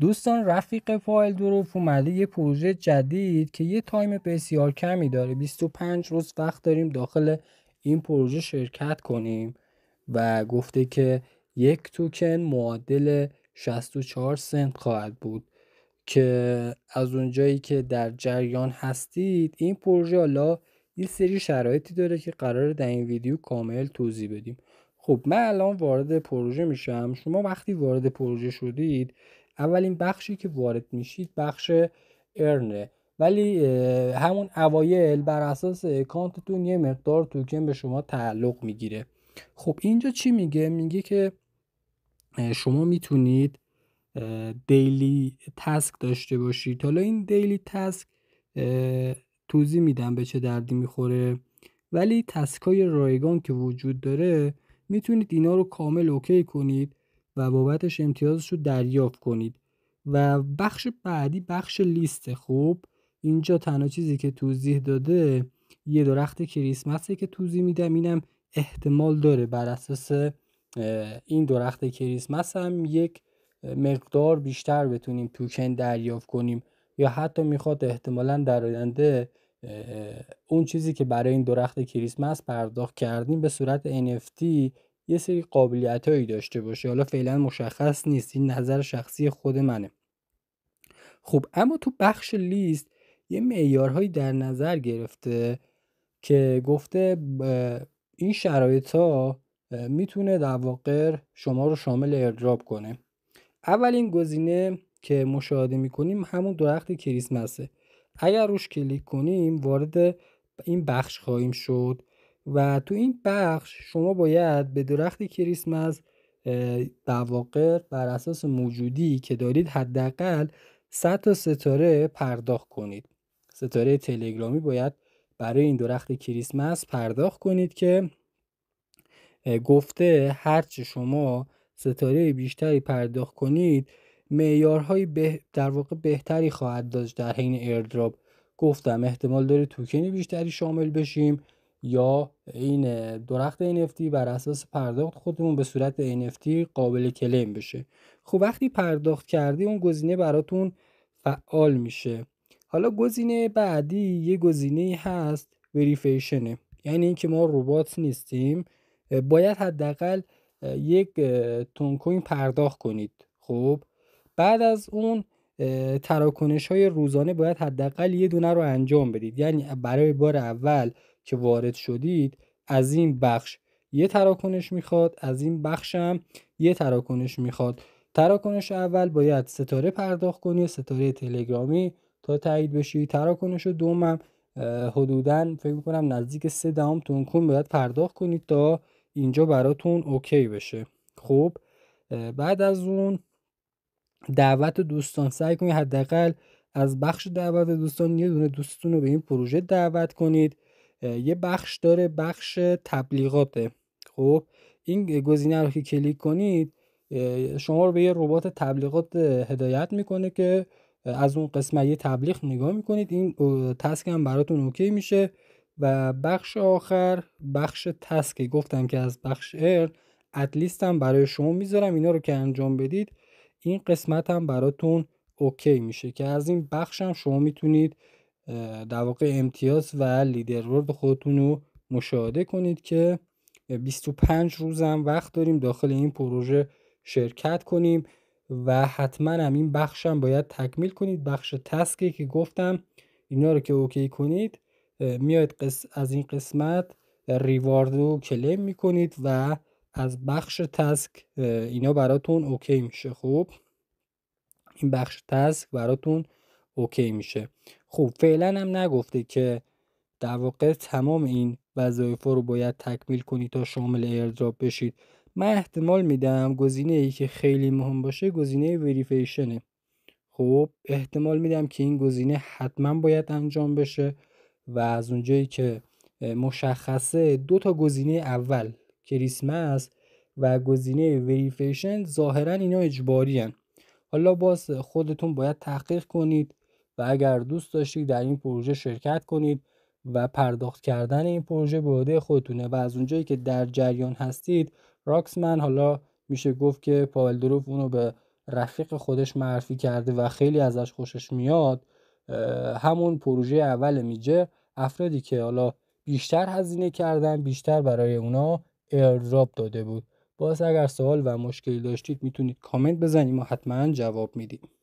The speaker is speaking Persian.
دوستان رفیق فایل دروف اومده یه پروژه جدید که یه تایم بسیار کمی داره 25 روز وقت داریم داخل این پروژه شرکت کنیم و گفته که یک توکن معادل 64 سنت خواهد بود که از اونجایی که در جریان هستید این پروژه حالا یه سری شرایطی داره که قرار در این ویدیو کامل توضیح بدیم خب من الان وارد پروژه میشم شما وقتی وارد پروژه شدید اولین بخشی که وارد میشید بخش ارنه ولی همون اوایل بر اساس اکانتتون یه مقدار توکن به شما تعلق میگیره خب اینجا چی میگه میگه که شما میتونید دیلی تسک داشته باشید حالا این دیلی تسک توضیح میدم به چه دردی میخوره ولی تسک های رایگان که وجود داره میتونید اینا رو کامل اوکی کنید و بابتش امتیازش رو دریافت کنید و بخش بعدی بخش لیست خوب اینجا تنها چیزی که توضیح داده یه درخت کریسمسه که توضیح میدم اینم احتمال داره بر اساس این درخت کریسمس هم یک مقدار بیشتر بتونیم توکن دریافت کنیم یا حتی میخواد احتمالا در آینده اون چیزی که برای این درخت کریسمس پرداخت کردیم به صورت NFT یه سری قابلیت هایی داشته باشه حالا فعلا مشخص نیست این نظر شخصی خود منه خب اما تو بخش لیست یه معیارهایی در نظر گرفته که گفته این شرایط ها میتونه در واقع شما رو شامل ایردراپ کنه اولین گزینه که مشاهده میکنیم همون درخت کریسمسه اگر روش کلیک کنیم وارد این بخش خواهیم شد و تو این بخش شما باید به درخت کریسمس در واقع بر اساس موجودی که دارید حداقل 100 تا ستاره پرداخت کنید ستاره تلگرامی باید برای این درخت کریسمس پرداخت کنید که گفته هرچه شما ستاره بیشتری پرداخت کنید معیارهای به در واقع بهتری خواهد داشت در حین ایردراپ گفتم احتمال داره توکنی بیشتری شامل بشیم یا این درخت NFT بر اساس پرداخت خودمون به صورت NFT قابل کلیم بشه خب وقتی پرداخت کردی اون گزینه براتون فعال میشه حالا گزینه بعدی یه گزینه هست وریفیشنه یعنی اینکه ما ربات نیستیم باید حداقل یک تونکوین پرداخت کنید خب بعد از اون تراکنش های روزانه باید حداقل یه دونه رو انجام بدید یعنی برای بار اول که وارد شدید از این بخش یه تراکنش میخواد از این بخش هم یه تراکنش میخواد تراکنش اول باید ستاره پرداخت کنی ستاره تلگرامی تا تایید بشی تراکنش دومم حدودا فکر میکنم نزدیک سه دهم تونکون باید پرداخت کنید تا اینجا براتون اوکی بشه خب بعد از اون دعوت دوستان سعی کنید حداقل از بخش دعوت دوستان یه دونه دوستتون رو به این پروژه دعوت کنید یه بخش داره بخش تبلیغاته خب این گزینه رو که کلیک کنید شما رو به یه ربات تبلیغات هدایت میکنه که از اون قسمت یه تبلیغ نگاه میکنید این تسک هم براتون اوکی میشه و بخش آخر بخش تسک گفتم که از بخش ار اتلیست هم برای شما میذارم اینا رو که انجام بدید این قسمت هم براتون اوکی میشه که از این بخش هم شما میتونید در واقع امتیاز و لیدرورد خودتون رو مشاهده کنید که 25 روز هم وقت داریم داخل این پروژه شرکت کنیم و حتما هم این هم باید تکمیل کنید بخش تسکی که گفتم اینا رو که اوکی کنید میاید از این قسمت ریوارد رو کلیم میکنید و از بخش تسک اینا براتون اوکی میشه خوب این بخش تسک براتون اوکی میشه خب فعلا هم نگفته که در واقع تمام این وظایف رو باید تکمیل کنید تا شامل ایردراپ بشید من احتمال میدم گزینه ای که خیلی مهم باشه گزینه وریفیشنه خب احتمال میدم که این گزینه حتما باید انجام بشه و از اونجایی که مشخصه دو تا گزینه اول کریسمس و گزینه وریفیشن ظاهرا اینا اجباری حالا باز خودتون باید تحقیق کنید و اگر دوست داشتید در این پروژه شرکت کنید و پرداخت کردن این پروژه به عهده خودتونه و از اونجایی که در جریان هستید راکسمن حالا میشه گفت که پاول دروف اونو به رفیق خودش معرفی کرده و خیلی ازش خوشش میاد همون پروژه اول میجه افرادی که حالا بیشتر هزینه کردن بیشتر برای اونا ایردراپ داده بود باز اگر سوال و مشکلی داشتید میتونید کامنت بزنید ما حتما جواب میدیم